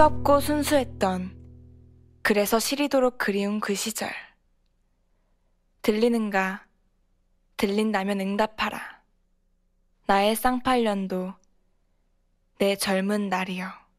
뜨겁고 순수했던 그래서 시리도록 그리운 그 시절 들리는가 들린다면 응답하라 나의 쌍팔년도 내 젊은 날이여